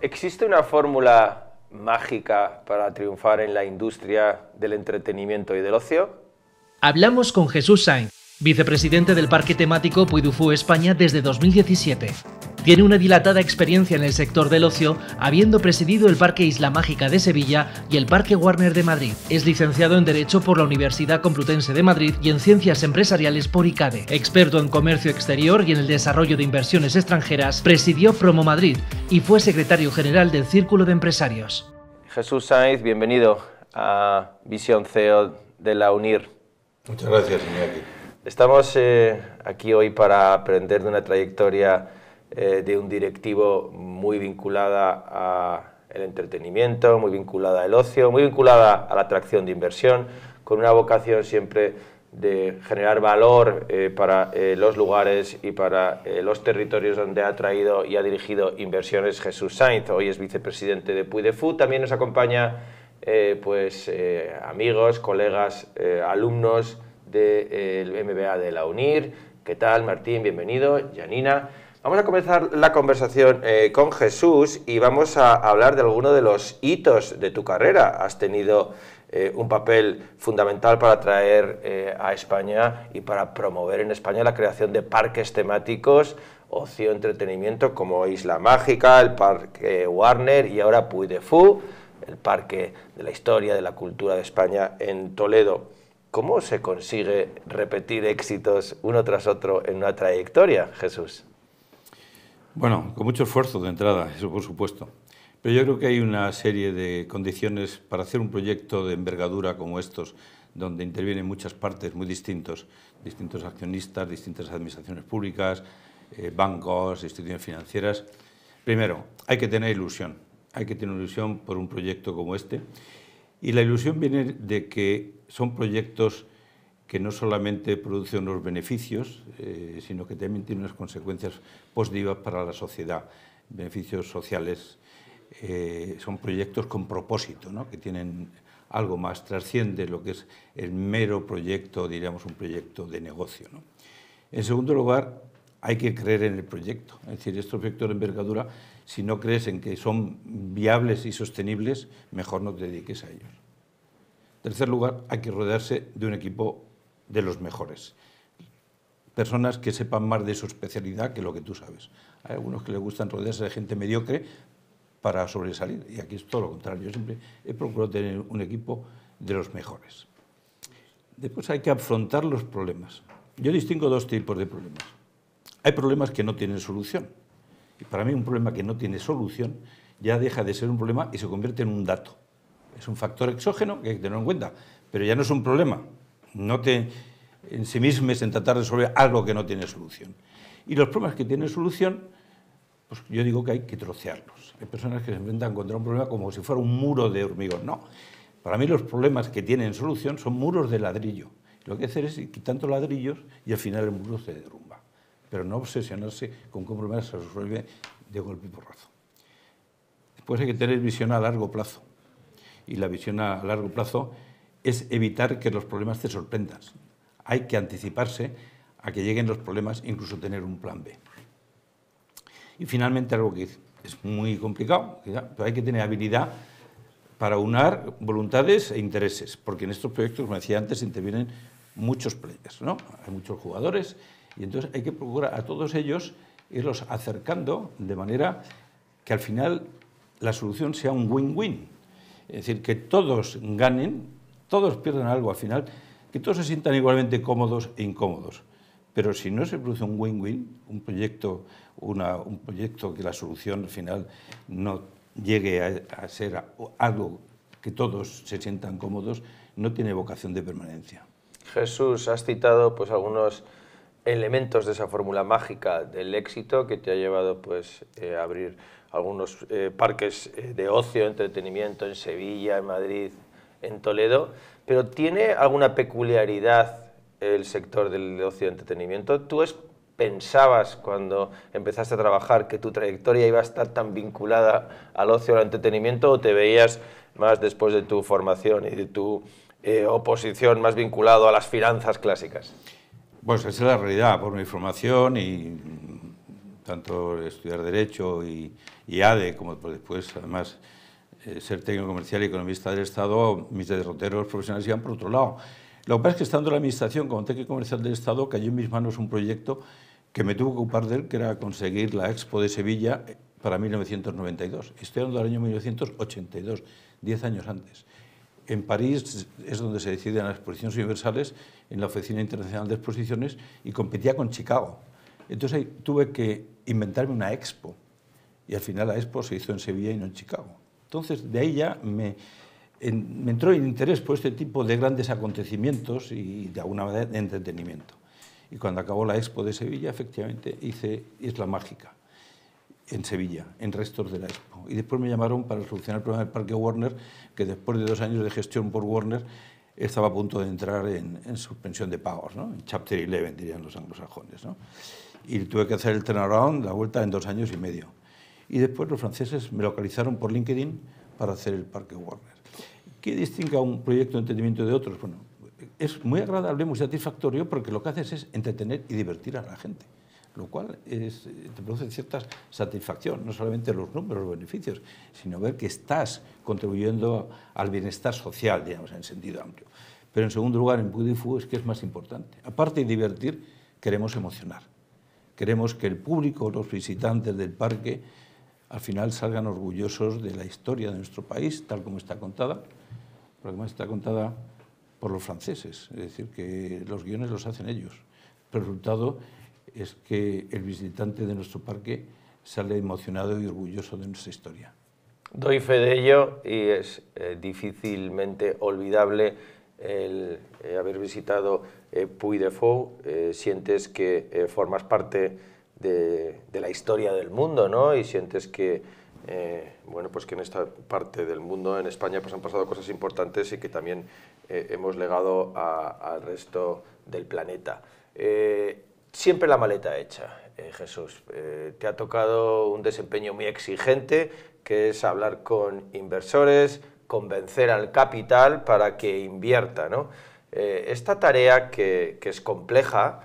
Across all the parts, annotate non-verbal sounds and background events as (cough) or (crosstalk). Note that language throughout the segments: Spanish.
¿Existe una fórmula mágica para triunfar en la industria del entretenimiento y del ocio? Hablamos con Jesús Sainz, vicepresidente del Parque Temático Puidufú España desde 2017. Tiene una dilatada experiencia en el sector del ocio, habiendo presidido el Parque Isla Mágica de Sevilla y el Parque Warner de Madrid. Es licenciado en Derecho por la Universidad Complutense de Madrid y en Ciencias Empresariales por ICADE. Experto en Comercio Exterior y en el Desarrollo de Inversiones Extranjeras, presidió Promo Madrid y fue secretario general del Círculo de Empresarios. Jesús Sáenz, bienvenido a Visión CEO de la UNIR. Muchas gracias, Iñaki. Estamos eh, aquí hoy para aprender de una trayectoria eh, de un directivo muy vinculada a al entretenimiento, muy vinculada al ocio, muy vinculada a la atracción de inversión, con una vocación siempre de generar valor eh, para eh, los lugares y para los territorios donde ha traído y ha dirigido inversiones Jesús Sainz, hoy es vicepresidente de Puy de También nos acompaña pues, amigos, colegas, alumnos del MBA de la UNIR. ¿Qué tal, Martín? Bienvenido. Janina. Vamos a comenzar la conversación eh, con Jesús y vamos a hablar de algunos de los hitos de tu carrera. Has tenido eh, un papel fundamental para traer eh, a España y para promover en España la creación de parques temáticos, ocio, entretenimiento como Isla Mágica, el Parque Warner y ahora Puy de Fou, el Parque de la Historia, de la Cultura de España en Toledo. ¿Cómo se consigue repetir éxitos uno tras otro en una trayectoria, Jesús? Bueno, con mucho esfuerzo de entrada, eso por supuesto. Pero yo creo que hay una serie de condiciones para hacer un proyecto de envergadura como estos, donde intervienen muchas partes muy distintos, distintos accionistas, distintas administraciones públicas, eh, bancos, instituciones financieras. Primero, hay que tener ilusión, hay que tener ilusión por un proyecto como este. Y la ilusión viene de que son proyectos que no solamente produce unos beneficios, eh, sino que también tiene unas consecuencias positivas para la sociedad, beneficios sociales. Eh, son proyectos con propósito, que tienen algo más, trasciende lo que es el mero proyecto, diríamos un proyecto de negocio. En segundo lugar, hay que creer en el proyecto. Es decir, estos proyectos de envergadura, si no crees en que son viables y sostenibles, mejor no te dediques a ellos. tercer lugar, hay que rodearse de un equipo de los mejores. Personas que sepan más de su especialidad que lo que tú sabes. Hay algunos que les gustan rodearse de gente mediocre para sobresalir, y aquí es todo lo contrario. Yo siempre he procurado tener un equipo de los mejores. Después hay que afrontar los problemas. Yo distingo dos tipos de problemas. Hay problemas que no tienen solución. Y para mí un problema que no tiene solución ya deja de ser un problema y se convierte en un dato. Es un factor exógeno que hay que tener en cuenta, pero ya no es un problema, no te en sí ensimismes en tratar de resolver algo que no tiene solución. Y los problemas que tienen solución, pues yo digo que hay que trocearlos. Hay personas que se enfrentan contra un problema como si fuera un muro de hormigón. No, para mí los problemas que tienen solución son muros de ladrillo. Lo que hay que hacer es quitar quitando ladrillos y al final el muro se derrumba. Pero no obsesionarse con cómo problema se resuelve de golpe y porrazo. Después hay que tener visión a largo plazo. Y la visión a largo plazo es evitar que los problemas te sorprendan. Hay que anticiparse a que lleguen los problemas, incluso tener un plan B. Y finalmente algo que es muy complicado, pero hay que tener habilidad para unar voluntades e intereses, porque en estos proyectos, como decía antes, intervienen muchos players, ¿no? Hay muchos jugadores y entonces hay que procurar a todos ellos irlos acercando de manera que al final la solución sea un win-win. Es decir, que todos ganen todos pierden algo al final, que todos se sientan igualmente cómodos e incómodos. Pero si no se produce un win-win, un proyecto, un proyecto que la solución al final no llegue a, ser algo que todos se sientan cómodos, no tiene vocación de permanencia. Jesús, has citado pues algunos elementos de esa fórmula mágica del éxito que te ha llevado pues eh, a abrir algunos eh, parques eh, de ocio, entretenimiento en Sevilla, en Madrid, en Toledo, pero ¿tiene alguna peculiaridad el sector del ocio y entretenimiento? ¿Tú pensabas cuando empezaste a trabajar que tu trayectoria iba a estar tan vinculada al ocio y al entretenimiento o te veías más después de tu formación y de tu eh, oposición más vinculado a las finanzas clásicas? Pues esa es la realidad, por mi formación y tanto estudiar Derecho y, ADE, como después además eh, ser técnico comercial y economista del Estado, mis derroteros profesionales iban por otro lado. Lo que pasa es que estando en la Administración como técnico comercial del Estado cayó en mis manos un proyecto que me tuvo que ocupar de él, que era conseguir la Expo de Sevilla para 1992. Estoy hablando del año 1982, 10 años antes. En París es donde se deciden las exposiciones universales, en la Oficina Internacional de Exposiciones, y competía con Chicago. Entonces tuve que inventarme una expo, y al final la expo se hizo en Sevilla y no en Chicago. Entonces, de ahí ya me, entró el interés por este tipo de grandes acontecimientos y de alguna manera de entretenimiento. Y cuando acabó la Expo de Sevilla, efectivamente hice Isla Mágica en Sevilla, en restos de la Expo. Y después me llamaron para solucionar el problema del Parque Warner, que después de dos años de gestión por Warner estaba a punto de entrar en, suspensión de pagos, ¿no? en Chapter 11, dirían los anglosajones. ¿no? Y tuve que hacer el turnaround, la vuelta, en dos años y medio. Y después los franceses me localizaron por LinkedIn para hacer el Parque Warner. ¿Qué distingue a un proyecto de entendimiento de otros? Bueno, es muy agradable, muy satisfactorio, porque lo que haces es entretener y divertir a la gente, lo cual te produce cierta satisfacción, no solamente los números, los beneficios, sino ver que estás contribuyendo al bienestar social, digamos, en sentido amplio. Pero en segundo lugar, en Pudifu es que es más importante. Aparte de divertir, queremos emocionar. Queremos que el público, los visitantes del parque, al final salgan orgullosos de la historia de nuestro país, tal como está contada, porque está contada por los franceses, es decir, que los guiones los hacen ellos. Pero el resultado es que el visitante de nuestro parque sale emocionado y orgulloso de nuestra historia. Doy fe de ello y es eh, difícilmente olvidable el eh, haber visitado eh, Puy de Fou. sientes que formas parte de, la historia del mundo, Y sientes que, eh, bueno, pues que en esta parte del mundo, en España, pues han pasado cosas importantes y que también eh, hemos legado al resto del planeta. Eh, siempre la maleta hecha, Jesús. te ha tocado un desempeño muy exigente, que es hablar con inversores, convencer al capital para que invierta, ¿no? esta tarea que es compleja,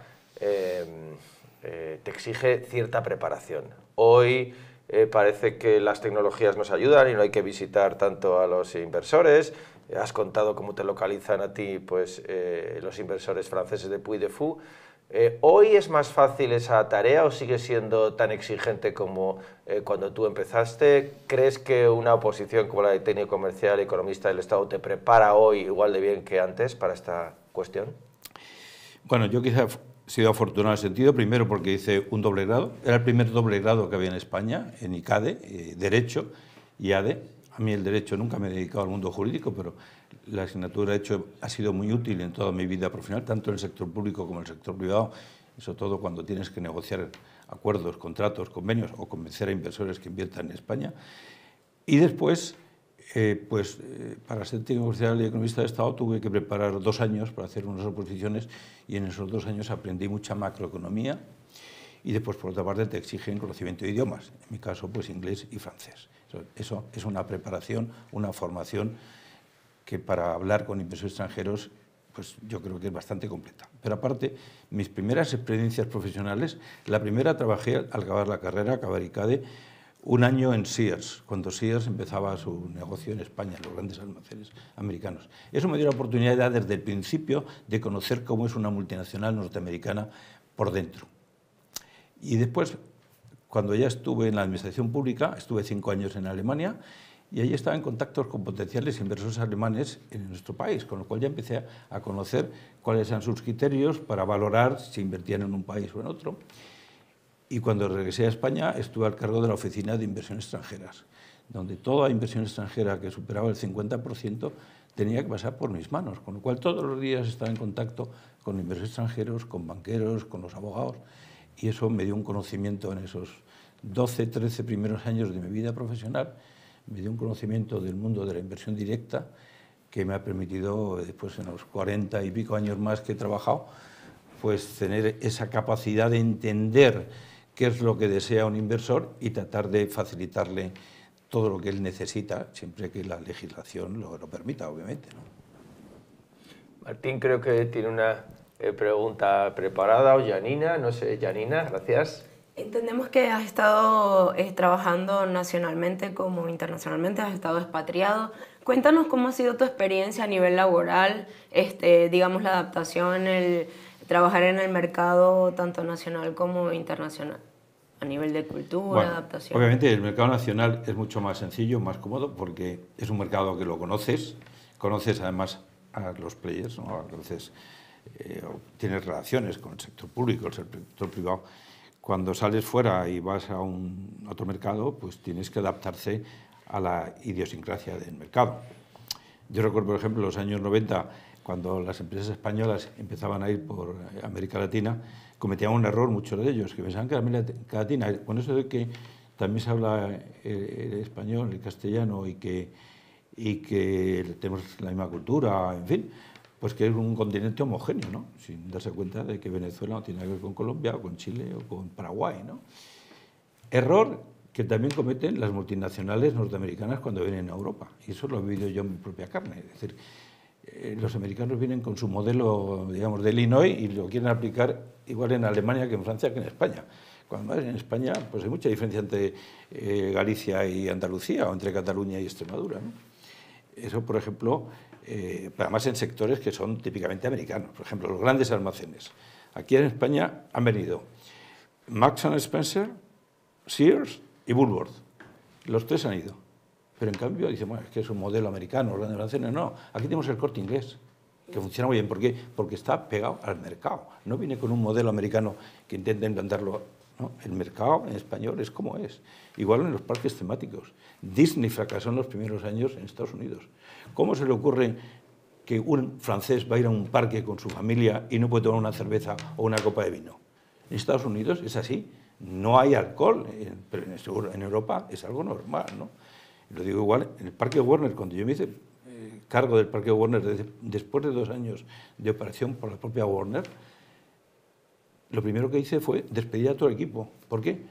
eh, te exige cierta preparación. Hoy eh, parece que las tecnologías nos ayudan y no hay que visitar tanto a los inversores. Has contado cómo te localizan a ti pues, eh, los inversores franceses de Puy de Fou. ¿Hoy es más fácil esa tarea o sigue siendo tan exigente como cuando tú empezaste? ¿Crees que una oposición como la de técnico comercial economista del Estado te prepara hoy igual de bien que antes para esta cuestión? Bueno, yo quizá sido afortunado en el sentido, primero porque hice un doble grado, era el primer doble grado que había en España, en ICADE, eh, Derecho y ADE. A mí el Derecho nunca me he dedicado al mundo jurídico, pero la asignatura hecho ha sido muy útil en toda mi vida profesional, tanto en el sector público como en el sector privado, sobre todo cuando tienes que negociar acuerdos, contratos, convenios o convencer a inversores que inviertan en España. Y después eh, pues eh, para ser técnico oficial y economista de Estado tuve que preparar dos años para hacer unas oposiciones y en esos dos años aprendí mucha macroeconomía y después por otra parte te exigen conocimiento de idiomas, en mi caso pues inglés y francés. Eso, es una preparación, una formación que para hablar con inversores extranjeros pues yo creo que es bastante completa. Pero aparte, mis primeras experiencias profesionales, la primera trabajé al acabar la carrera, acabar ICADE, un año en Sears, cuando Sears empezaba su negocio en España, en los grandes almacenes americanos. Eso me dio la oportunidad desde el principio de conocer cómo es una multinacional norteamericana por dentro. Y después, cuando ya estuve en la administración pública, estuve cinco años en Alemania y allí estaba en contactos con potenciales inversores alemanes en nuestro país, con lo cual ya empecé a conocer cuáles eran sus criterios para valorar si invertían en un país o en otro. Y cuando regresé a España estuve al cargo de la Oficina de Inversiones Extranjeras, donde toda inversión extranjera que superaba el 50% tenía que pasar por mis manos, con lo cual todos los días estaba en contacto con inversores extranjeros, con banqueros, con los abogados, y eso me dio un conocimiento en esos 12, 13 primeros años de mi vida profesional, me dio un conocimiento del mundo de la inversión directa que me ha permitido después eh, pues en los 40 y pico años más que he trabajado, pues tener esa capacidad de entender qué es lo que desea un inversor y tratar de facilitarle todo lo que él necesita, siempre que la legislación lo, lo permita, obviamente. ¿no? Martín creo que tiene una eh, pregunta preparada, o Janina, no sé, Janina, gracias. Entendemos que has estado eh, trabajando nacionalmente como internacionalmente, has estado expatriado. Cuéntanos cómo ha sido tu experiencia a nivel laboral, este, digamos la adaptación, el, trabajar en el mercado tanto nacional como internacional, a nivel de cultura, adaptación. Obviamente el mercado nacional es mucho más sencillo, más cómodo, porque es un mercado que lo conoces, conoces además a los players, eh, tienes relaciones con el sector público, el sector privado. Cuando sales fuera y vas a un otro mercado, pues tienes que adaptarse a la idiosincrasia del mercado. Yo recuerdo, por ejemplo, los años 90 cuando las empresas españolas empezaban a ir por eh, América Latina, cometían un error muchos de ellos, que pensaban que América Latina, con eso de que también se habla el, eh, eh, español, el castellano y que, y que tenemos la misma cultura, en fin, pues que es un continente homogéneo, ¿no? sin darse cuenta de que Venezuela no tiene que ver con Colombia o con Chile o con Paraguay. ¿no? Error que también cometen las multinacionales norteamericanas cuando vienen a Europa. Y eso lo he vivido yo en mi propia carne. Es decir, eh, los americanos vienen con su modelo, digamos, de Illinois y lo quieren aplicar igual en Alemania que en Francia que en España. Cuando en España pues hay mucha diferencia entre eh, Galicia y Andalucía o entre Cataluña y Extremadura. Eso, por ejemplo, eh, para más en sectores que son típicamente americanos, por ejemplo, los grandes almacenes. Aquí en España han venido Max Spencer, Sears y Woolworth. Los tres han ido. Pero en cambio dicen, bueno, es que es un modelo americano, de grandes cena No, aquí tenemos el corte inglés, que funciona muy bien. ¿Por qué? Porque está pegado al mercado. No viene con un modelo americano que intenta implantarlo. El mercado en español es como es. Igual en los parques temáticos. Disney fracasó en los primeros años en Estados Unidos. ¿Cómo se le ocurre que un francés va a ir a un parque con su familia y no puede tomar una cerveza o una copa de vino? En Estados Unidos es así. No hay alcohol, pero en Europa es algo normal. ¿no? Lo digo igual, en el Parque Warner, cuando yo me hice eh, cargo del Parque Warner después de dos años de operación por la propia Warner, lo primero que hice fue despedir a todo el equipo. ¿Por qué?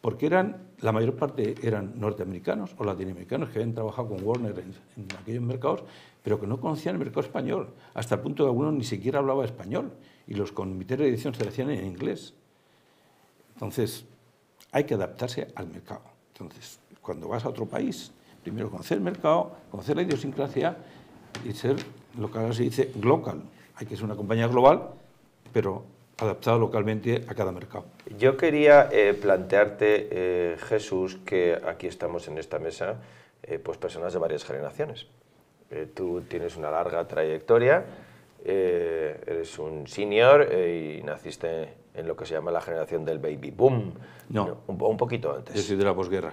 Porque eran, la mayor parte eran norteamericanos o latinoamericanos que habían trabajado con Warner en, aquellos mercados, pero que no conocían el mercado español, hasta el punto de que algunos ni siquiera hablaba español y los comités de edición se hacían en inglés. Entonces, hay que adaptarse al mercado. Entonces, cuando vas a otro país, primero conocer el mercado, conocer la idiosincrasia y ser lo que ahora se dice local. Hay que ser una compañía global, pero adaptada localmente a cada mercado. Yo quería eh, plantearte, eh, Jesús, que aquí estamos en esta mesa, eh, pues personas de varias generaciones. tú tienes una larga trayectoria, eres un senior y naciste en lo que se llama la generación del baby boom. No. Un, un poquito antes. Yo soy de la posguerra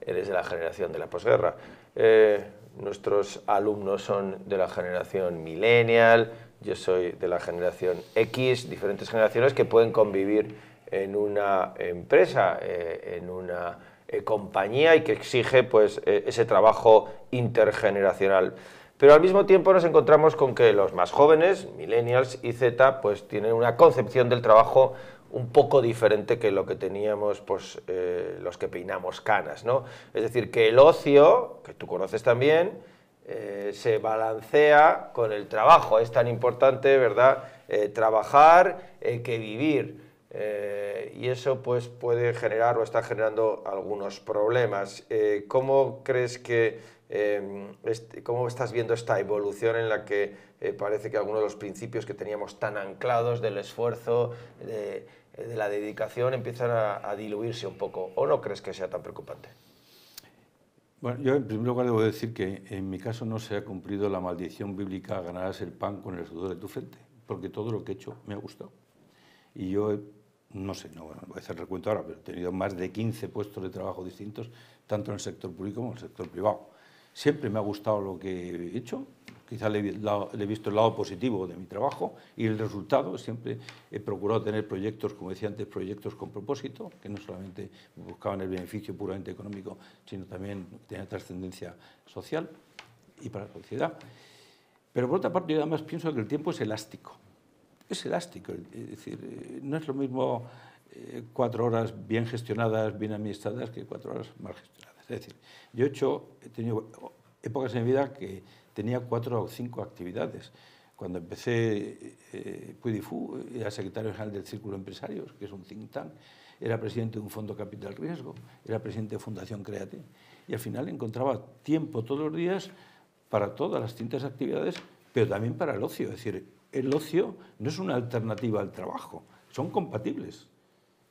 eres de la generación de la posguerra. Eh, nuestros alumnos son de la generación millennial, yo soy de la generación X, diferentes generaciones que pueden convivir en una empresa, eh, en una eh, compañía y que exige pues, ese trabajo intergeneracional. Pero al mismo tiempo nos encontramos con que los más jóvenes, millennials y Z, pues tienen una concepción del trabajo un poco diferente que lo que teníamos pues, eh, los que peinamos canas. ¿no? Es decir, que el ocio, que tú conoces también, eh, se balancea con el trabajo. Es tan importante, ¿verdad?, eh, trabajar que vivir. y eso pues, puede generar o está generando algunos problemas. ¿Cómo crees que Em, cómo estás viendo esta evolución en la que eh, parece que algunos de los principios que teníamos tan anclados del esfuerzo, de, la dedicación, empiezan a, diluirse un poco. ¿O no crees que sea tan preocupante? Bueno, yo en primer lugar debo decir que en mi caso no se ha cumplido la maldición bíblica ganarás el pan con el sudor de tu frente, porque todo lo que he hecho me ha gustado. Y yo no sé, no voy a hacer recuento ahora, pero he tenido más de 15 puestos de trabajo distintos, tanto en el sector público como en el sector privado. Siempre me ha gustado lo que he hecho, quizá le, he visto el lado positivo de mi trabajo y el resultado, siempre he procurado tener proyectos, como decía antes, proyectos con propósito, que no solamente buscaban el beneficio puramente económico, sino también tener trascendencia social y para la sociedad. Pero por otra parte, yo además pienso que el tiempo es elástico. Es elástico, es decir, eh, no es lo mismo eh, cuatro horas bien gestionadas, bien administradas, que cuatro horas mal gestionadas. Es decir, yo he hecho, he tenido épocas en mi vida que tenía cuatro o cinco actividades. Cuando empecé eh, Puidifu, era secretario general del Círculo de Empresarios, que es un think tank, era presidente de un fondo capital riesgo, era presidente de Fundación CREATE y al final encontraba tiempo todos los días para todas las distintas actividades, pero también para el ocio. Es decir, el ocio no es una alternativa al trabajo, son compatibles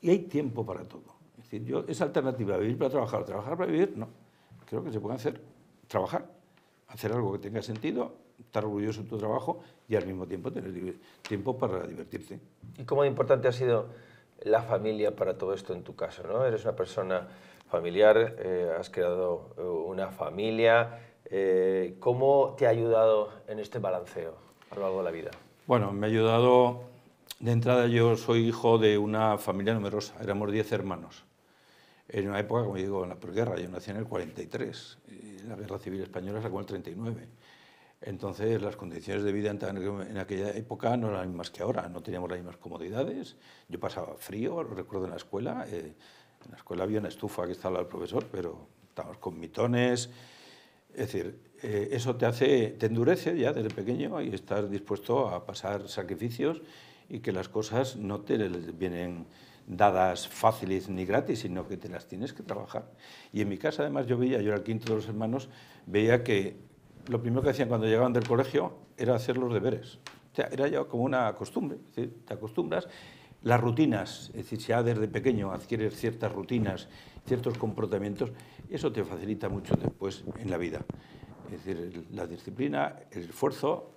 y hay tiempo para todo. Es decir, yo esa alternativa, vivir para trabajar o trabajar para vivir, no. Creo que se puede hacer, trabajar, hacer algo que tenga sentido, estar orgulloso de tu trabajo y al mismo tiempo tener tiempo para divertirte. ¿Y cómo de importante ha sido la familia para todo esto en tu caso? ¿no? Eres una persona familiar, eh, has creado eh, una familia. Eh, ¿Cómo te ha ayudado en este balanceo a lo largo de la vida? Bueno, me ha ayudado de entrada yo soy hijo de una familia numerosa, éramos diez hermanos. En una época, como digo, en la posguerra, yo nací en el 43, y la guerra civil española sacó el 39. Entonces las condiciones de vida en aquella época no eran las mismas que ahora, no teníamos las mismas comodidades, yo pasaba frío, recuerdo en la escuela, eh, en la escuela había una estufa que estaba el profesor, pero estábamos con mitones, es decir, eh, eso te hace, te endurece ya desde pequeño y estás dispuesto a pasar sacrificios y que las cosas no te vienen dadas fáciles ni gratis, sino que te las tienes que trabajar. Y en mi casa además yo veía, yo era el quinto de los hermanos, veía que lo primero que hacían cuando llegaban del colegio era hacer los deberes. O sea, era ya como una costumbre, te acostumbras. Las rutinas, es decir, si ya desde pequeño adquieres ciertas rutinas, ciertos comportamientos, eso te facilita mucho después en la vida. Es decir, la disciplina, el esfuerzo,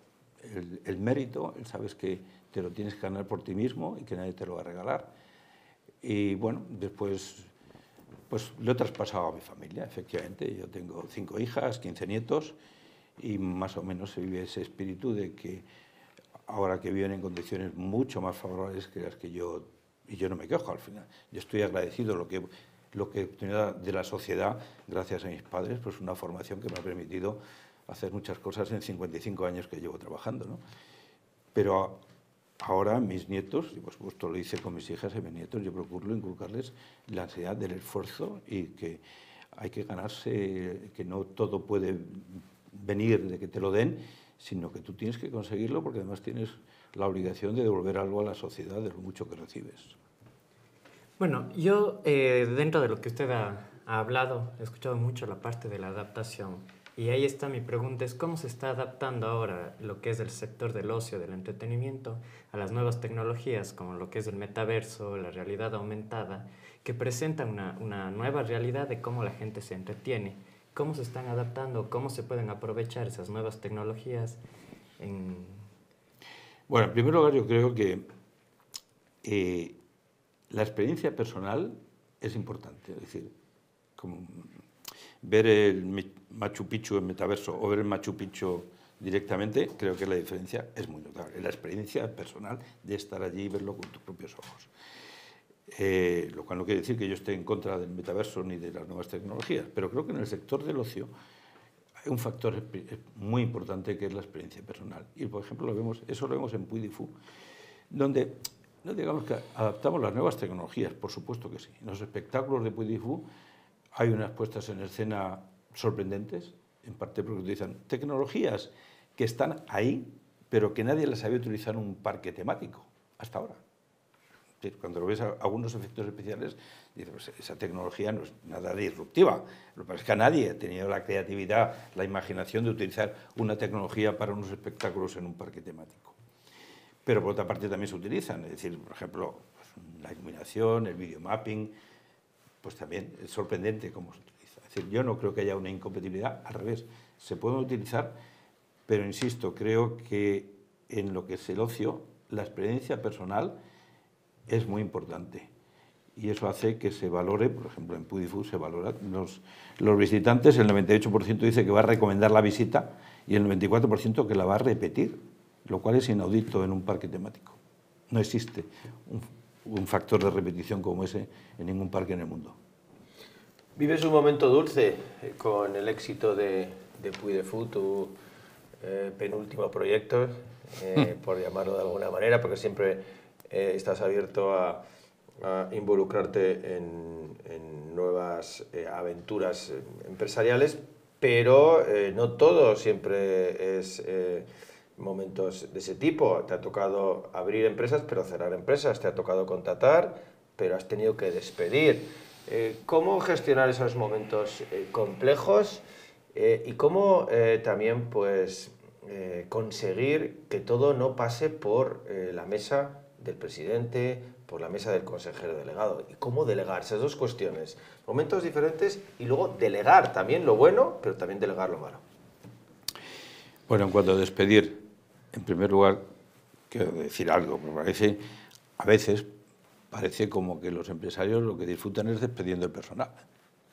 el, el mérito, sabes que te lo tienes que ganar por ti mismo y que nadie te lo va a regalar. Y bueno, después pues lo he traspasado a mi familia, efectivamente. Yo tengo cinco hijas, quince nietos y más o menos se vive ese espíritu de que ahora que viven en condiciones mucho más favorables que las que yo, y yo no me quejo al final, yo estoy agradecido lo que lo que obtenido de la sociedad, gracias a mis padres, pues una formación que me ha permitido hacer muchas cosas en 55 años que llevo trabajando. ¿no? Pero Ahora mis nietos, y por supuesto lo hice con mis hijas y mis nietos, yo procuro inculcarles la ansiedad del esfuerzo y que hay que ganarse, que no todo puede venir de que te lo den, sino que tú tienes que conseguirlo porque además tienes la obligación de devolver algo a la sociedad de lo mucho que recibes. Bueno, yo eh, dentro de lo que usted ha, ha hablado, he escuchado mucho la parte de la adaptación. Y ahí está mi pregunta, es cómo se está adaptando ahora lo que es el sector del ocio, del entretenimiento, a las nuevas tecnologías como lo que es el metaverso, la realidad aumentada, que presentan una, nueva realidad de cómo la gente se entretiene, cómo se están adaptando, cómo se pueden aprovechar esas nuevas tecnologías. Bueno, en primer lugar yo creo que eh, la experiencia personal es importante, es decir, como ver el Machu Picchu en metaverso o ver el Machu Picchu directamente, creo que la diferencia es muy notable. La experiencia personal de estar allí y verlo con tus propios ojos. Eh, lo cual no quiere decir que yo esté en contra del metaverso ni de las nuevas tecnologías, pero creo que en el sector del ocio hay un factor muy importante que es la experiencia personal. Y, por ejemplo, lo vemos, eso lo vemos en Puidifu, donde no digamos que adaptamos las nuevas tecnologías, por supuesto que sí. los espectáculos de Puidifu hay unas puestas en escena sorprendentes, en parte porque utilizan tecnologías que están ahí, pero que nadie las había utilizado en un parque temático hasta ahora. Cuando lo ves algunos efectos especiales, pues esa tecnología no es nada disruptiva. Lo que pasa es que nadie ha tenido la creatividad, la imaginación de utilizar una tecnología para unos espectáculos en un parque temático. Pero por otra parte también se utilizan, es decir, por ejemplo, la iluminación, el videomapping, pues también es sorprendente cómo se utiliza. decir, yo no creo que haya una incompatibilidad, al revés, se pueden utilizar, pero insisto, creo que en lo que es el ocio, la experiencia personal es muy importante. Y eso hace que se valore, por ejemplo, en Pudifu se valora, los, los visitantes, el 98% dice que va a recomendar la visita y el 94% que la va a repetir, lo cual es inaudito en un parque temático. No existe un un factor de repetición como ese en ningún parque en el mundo. Vives un momento dulce eh, con el éxito de, Puy de Fou, tu eh, penúltimo proyecto, eh, hmm. por llamarlo de alguna manera, porque siempre estás abierto a, involucrarte en nuevas aventuras empresariales, pero no todo siempre es momentos de ese tipo. Te ha tocado abrir empresas, pero cerrar empresas. Te ha tocado contratar, pero has tenido que despedir. Eh, ¿Cómo gestionar esos momentos eh, complejos eh, y cómo también pues, conseguir que todo no pase por la mesa del presidente, por la mesa del consejero delegado? ¿Y cómo delegar? Esas dos cuestiones. Momentos diferentes y luego delegar también lo bueno, pero también delegar lo malo. Bueno, en cuanto a despedir, en primer lugar, quiero decir algo, porque parece, a veces parece como que los empresarios lo que disfrutan es despediendo el personal,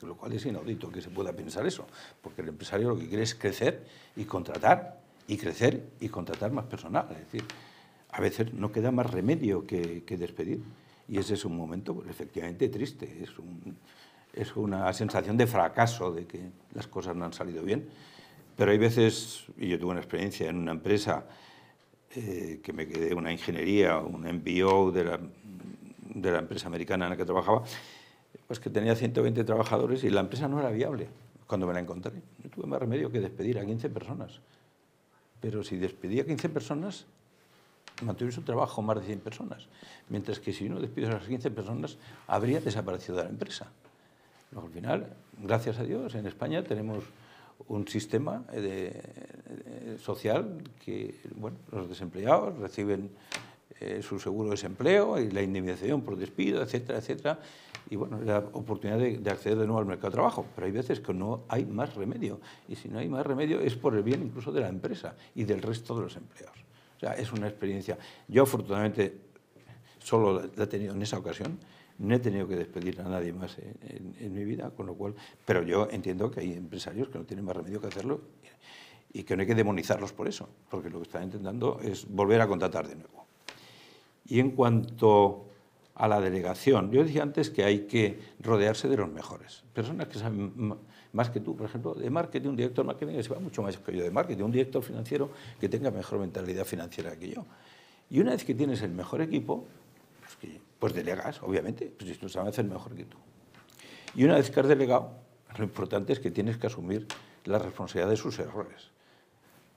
lo cual es inaudito que se pueda pensar eso, porque el empresario lo que quiere es crecer y contratar, y crecer y contratar más personal. Es decir, a veces no queda más remedio que, despedir. Y ese es un momento pues, efectivamente triste, es, es una sensación de fracaso, de que las cosas no han salido bien. Pero hay veces, y yo tuve una experiencia en una empresa eh, que me quedé una ingeniería, un MBO de la, de la empresa americana en la que trabajaba, pues que tenía 120 trabajadores y la empresa no era viable. Cuando me la encontré, no tuve más remedio que despedir a 15 personas. Pero si despedía a 15 personas, mantuviese su trabajo más de 100 personas. Mientras que si no despides a las 15 personas, habría desaparecido de la empresa. al final, gracias a Dios, en España tenemos un sistema eh, social que bueno, los desempleados reciben eh, su seguro de desempleo y la indemnización por despido, etcétera, etcétera, y bueno, la oportunidad de, acceder de nuevo al mercado de trabajo. Pero hay veces que no hay más remedio, y si no hay más remedio es por el bien incluso de la empresa y del resto de los empleados. O sea, es una experiencia. Yo afortunadamente solo la he tenido en esa ocasión, no he tenido que despedir a nadie más en, mi vida, con lo cual, pero yo entiendo que hay empresarios que no tienen más remedio que hacerlo y que no hay que demonizarlos por eso, porque lo que están intentando es volver a contratar de nuevo. Y en cuanto a la delegación, yo decía antes que hay que rodearse de los mejores, personas que saben más que tú, por ejemplo, de marketing, un director de marketing que sepa mucho más que yo de marketing, un director financiero que tenga mejor mentalidad financiera que yo. Y una vez que tienes el mejor equipo, pues delegas, obviamente, pues si tú sabes hacer mejor que tú. Y una vez que has delegado, lo importante es que tienes que asumir la responsabilidad de sus errores.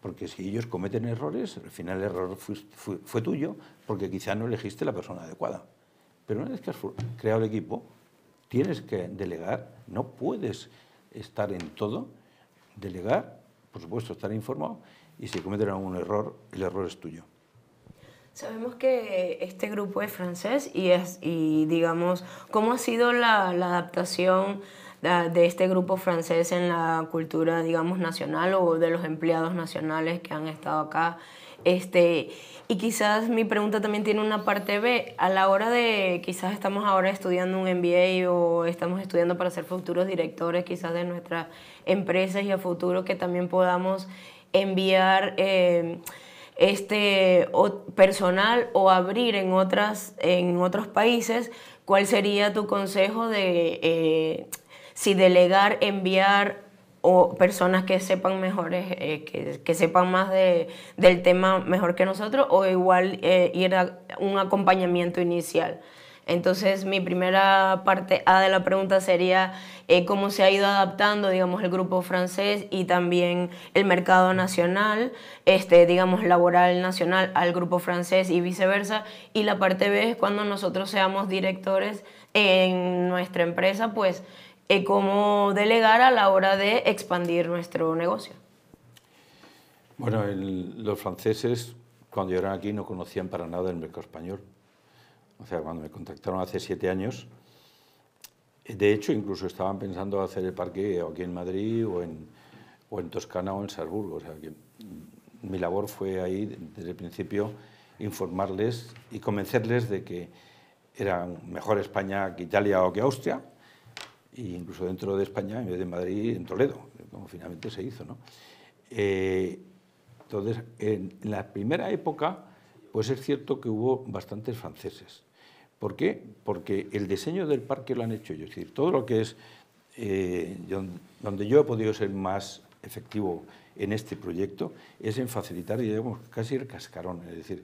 Porque si ellos cometen errores, al final el error fue, fue tuyo, porque quizá no elegiste la persona adecuada. Pero una vez que has creado el equipo, tienes que delegar, no puedes estar en todo, delegar, por supuesto, estar informado, y si cometen algún error, el error es tuyo. Sabemos que este grupo es francés y, es, y digamos, ¿cómo ha sido la, adaptación ah, de, este grupo francés en la cultura, digamos, nacional o de los empleados nacionales que han estado acá? Este, y quizás mi pregunta también tiene una parte B. A la hora de, quizás estamos ahora estudiando un MBA o estamos estudiando para ser futuros directores quizás de nuestras empresas y a futuro que también podamos enviar... Eh, este, personal o abrir en, otras, en otros países, ¿cuál sería tu consejo de eh, si delegar, enviar o personas que sepan mejores, eh, eh, que, sepan más de, del tema mejor que nosotros, o igual eh, ir a un acompañamiento inicial? Entonces, mi primera parte A de la pregunta sería eh, cómo se ha ido adaptando, digamos, el grupo francés y también el mercado nacional, este, digamos, laboral nacional al grupo francés y viceversa. Y la parte B es cuando nosotros seamos directores en nuestra empresa, pues, eh, cómo delegar a la hora de expandir nuestro negocio. Bueno, los franceses cuando llegaron aquí no conocían para nada el mercado español. O sea, cuando me contactaron hace siete años, eh, de hecho, incluso estaban pensando hacer el parque aquí en Madrid o en, o en Toscana o en Salzburgo. O sea, que mm, mi labor fue ahí desde el principio informarles y convencerles de que era mejor España que Italia o que Austria, e incluso dentro de España, en vez de Madrid, en Toledo, como finalmente se hizo. ¿no? Eh, entonces, en la primera época, pues es cierto que hubo bastantes franceses ¿Por qué? Porque el diseño del parque lo han hecho ellos. Es decir, todo lo que es eh, donde yo he podido ser más efectivo en este proyecto es en facilitar, digamos, casi el cascarón, es decir,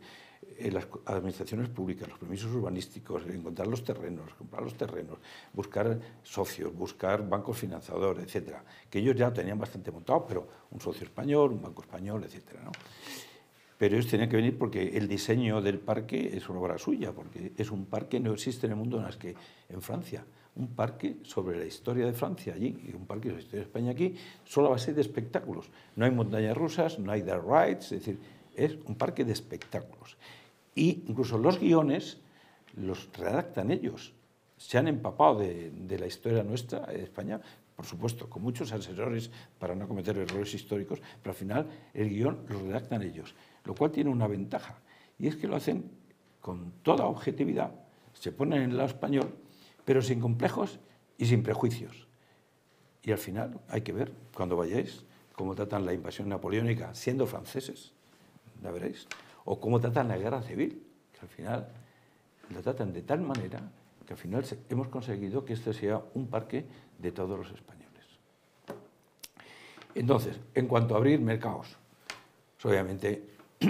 las administraciones públicas, los permisos urbanísticos, encontrar los terrenos, comprar los terrenos, buscar socios, buscar bancos financiadores, etcétera, que ellos ya tenían bastante montado, pero un socio español, un banco español, etcétera, ¿no? pero ellos tenían que venir porque el diseño del parque es una obra suya, porque es un parque, que no existe en el mundo más que en Francia, un parque sobre la historia de Francia allí y un parque sobre la historia de España aquí, solo va a ser de espectáculos. No hay montañas rusas, no hay the rides, es decir, es un parque de espectáculos. Y incluso los guiones los redactan ellos. Se han empapado de, de la historia nuestra, de España, por supuesto, con muchos asesores para no cometer errores históricos, pero al final el guión lo redactan ellos, lo cual tiene una ventaja, y es que lo hacen con toda objetividad, se ponen en el lado español, pero sin complejos y sin prejuicios. Y al final hay que ver, cuando vayáis, cómo tratan la invasión napoleónica siendo franceses, la veréis, o cómo tratan la guerra civil, que al final lo tratan de tal manera que al final hemos conseguido que este sea un parque de todos los españoles. Entonces, en cuanto a abrir mercados, pues obviamente (clears throat)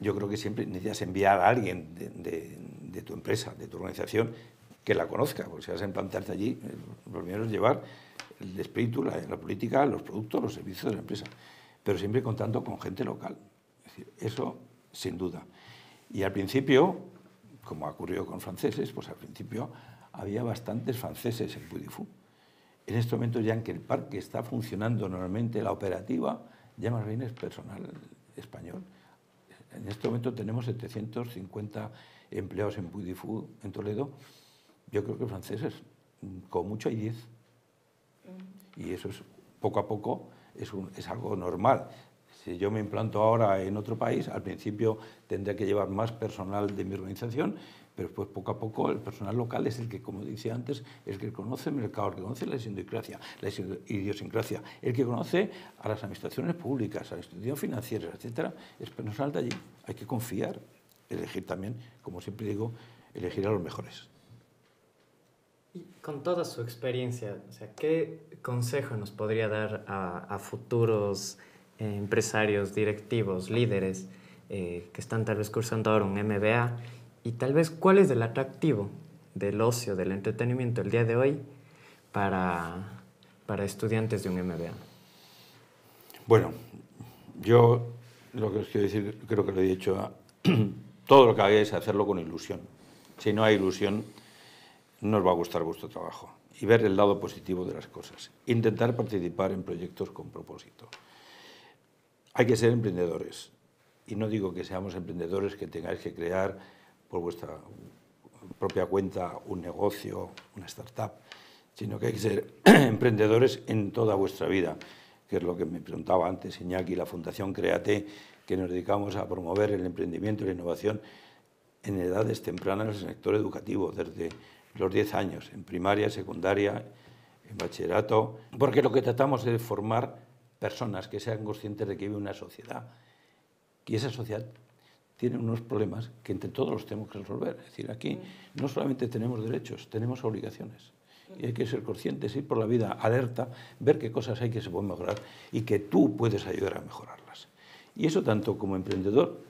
yo creo que siempre necesitas enviar a alguien de, tu empresa, de tu organización, que la conozca, porque si vas a implantarte allí, eh, lo primero es llevar el espíritu, la, política, los productos, los servicios de la empresa, pero siempre contando con gente local. eso sin duda. Y al principio, como ha ocurrido con franceses, pues al principio había bastantes franceses en Pudifú en este momento ya en que el parque está funcionando normalmente la operativa, ya más bien es personal español. En este momento tenemos 750 empleados en Pudifú, en Toledo. Yo creo que franceses, con mucho hay 10. Mm. Y eso es poco a poco, es, algo normal. Si yo me implanto ahora en otro país, al principio tendría que llevar más personal de mi organización, pero pues poco a poco el personal local es el que, como decía antes, es el que conoce el mercado, el que conoce la idiosincrasia, la idiosincrasia el que conoce a las administraciones públicas, a las instituciones financieras, etcétera, es personal de allí. Hay que confiar, elegir también, como siempre digo, elegir a los mejores. Y con toda su experiencia, ¿qué consejo nos podría dar a, futuros eh, empresarios, directivos, líderes eh, que están tal vez cursando ahora un MBA y tal vez cuál es el atractivo del ocio, del entretenimiento el día de hoy para, estudiantes de un MBA. Bueno, yo lo que os quiero decir, creo que lo he dicho, (clears throat) todo lo que hagáis es hacerlo con ilusión. Si no hay ilusión, no os va a gustar vuestro trabajo y ver el lado positivo de las cosas. Intentar participar en proyectos con propósito. Hay que ser emprendedores. Y no digo que seamos emprendedores que tengáis que crear por vuestra propia cuenta un negocio, una startup, sino que hay que ser (clears throat) emprendedores en toda vuestra vida, que es lo que me preguntaba antes Iñaki, la Fundación Créate, que nos dedicamos a promover el emprendimiento y la innovación en edades tempranas en el sector educativo, desde los 10 años, en primaria, secundaria, en bachillerato, porque lo que tratamos es de formar personas que sean conscientes de que vive una sociedad y esa sociedad tienen unos problemas que entre todos los tenemos que resolver. Es decir, aquí mm. no solamente tenemos derechos, tenemos obligaciones. Y hay mm. que ser conscientes, ir por la vida alerta, ver qué cosas hay que se pueden mejorar y que tú puedes ayudar a mejorarlas. Y eso tanto como emprendedor,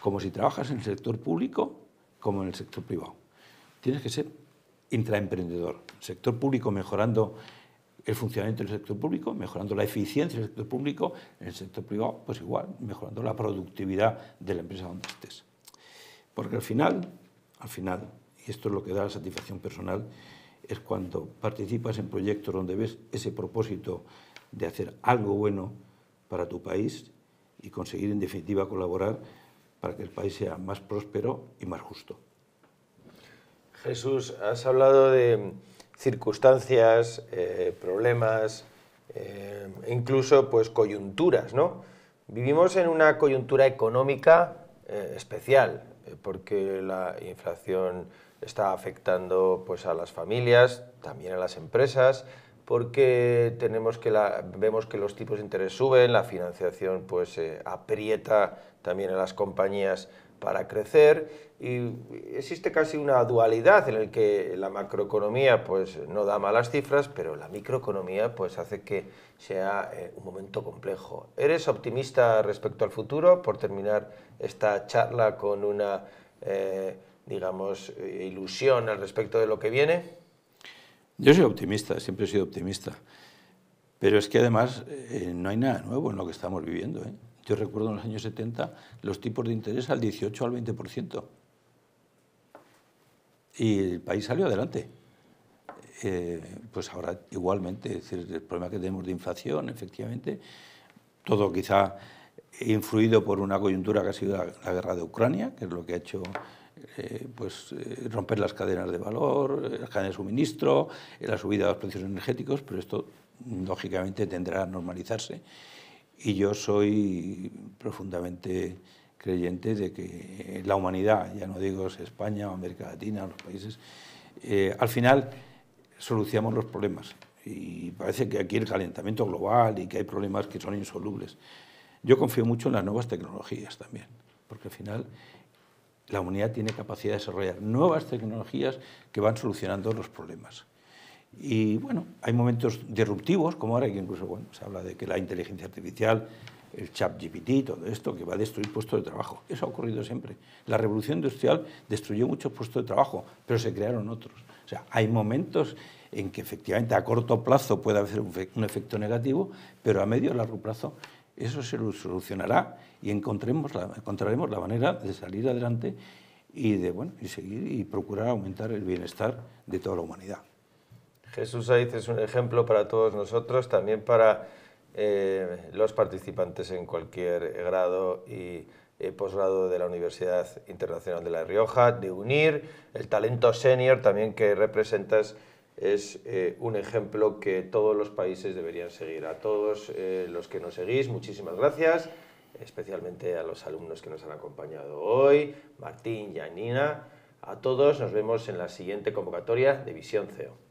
como si trabajas en el sector público, como en el sector privado. Tienes que ser intraemprendedor. Sector público mejorando el funcionamiento del sector público, mejorando la eficiencia del sector público, en el sector privado, pues igual, mejorando la productividad de la empresa donde estés. Porque al final, al final, y esto es lo que da la satisfacción personal, es cuando participas en proyectos donde ves ese propósito de hacer algo bueno para tu país y conseguir en definitiva colaborar para que el país sea más próspero y más justo. Jesús, has hablado de, circunstancias, eh, problemas, eh, e incluso pues coyunturas, ¿no? Vivimos en una coyuntura económica eh, especial, porque la inflación está afectando pues a las familias, también a las empresas, porque tenemos que la, vemos que los tipos de interés suben, la financiación pues aprieta también a las compañías para crecer y existe casi una dualidad en el que la macroeconomía pues no da malas cifras, pero la microeconomía pues hace que sea eh, un momento complejo. ¿Eres optimista respecto al futuro? Por terminar esta charla con una, eh, digamos, ilusión al respecto de lo que viene. Yo soy optimista, siempre he sido optimista. Pero es que además eh, no hay nada nuevo en lo que estamos viviendo. Yo recuerdo en los años 70 los tipos de interés al 18 al 20%. Y el país salió adelante. Eh, pues ahora igualmente, decir, el problema que tenemos de inflación, efectivamente, todo quizá influido por una coyuntura que ha sido la, guerra de Ucrania, que es lo que ha hecho eh, pues, eh, romper las cadenas de valor, las cadenas de suministro, la subida de los precios energéticos, pero esto lógicamente tendrá a normalizarse. Y yo soy profundamente creyente de que eh, la humanidad, ya no digo España o América Latina o los países, eh, al final solucionamos los problemas. Y parece que aquí el calentamiento global y que hay problemas que son insolubles. Yo confío mucho en las nuevas tecnologías también, porque al final la humanidad tiene capacidad de desarrollar nuevas tecnologías que van solucionando los problemas. Y bueno, hay momentos disruptivos, como ahora que incluso se habla de que la inteligencia artificial, el chat GPT, todo esto, que va a destruir puestos de trabajo. Eso ha ocurrido siempre. La revolución industrial destruyó muchos puestos de trabajo, pero se crearon otros. O sea, hay momentos en que efectivamente a corto plazo puede haber un efecto negativo, pero a medio y largo plazo eso se solucionará y encontremos encontraremos la manera de salir adelante y de bueno, y seguir y procurar aumentar el bienestar de toda la humanidad. Jesús Aiz es un ejemplo para todos nosotros, también para eh, los participantes en cualquier grado y eh, posgrado de la Universidad Internacional de La Rioja, de UNIR, el talento senior también que representas es eh, un ejemplo que todos los países deberían seguir. A todos los que nos seguís, muchísimas gracias, especialmente a los alumnos que nos han acompañado hoy, Martín, Nina. a todos, nos vemos en la siguiente convocatoria de Visión CEO.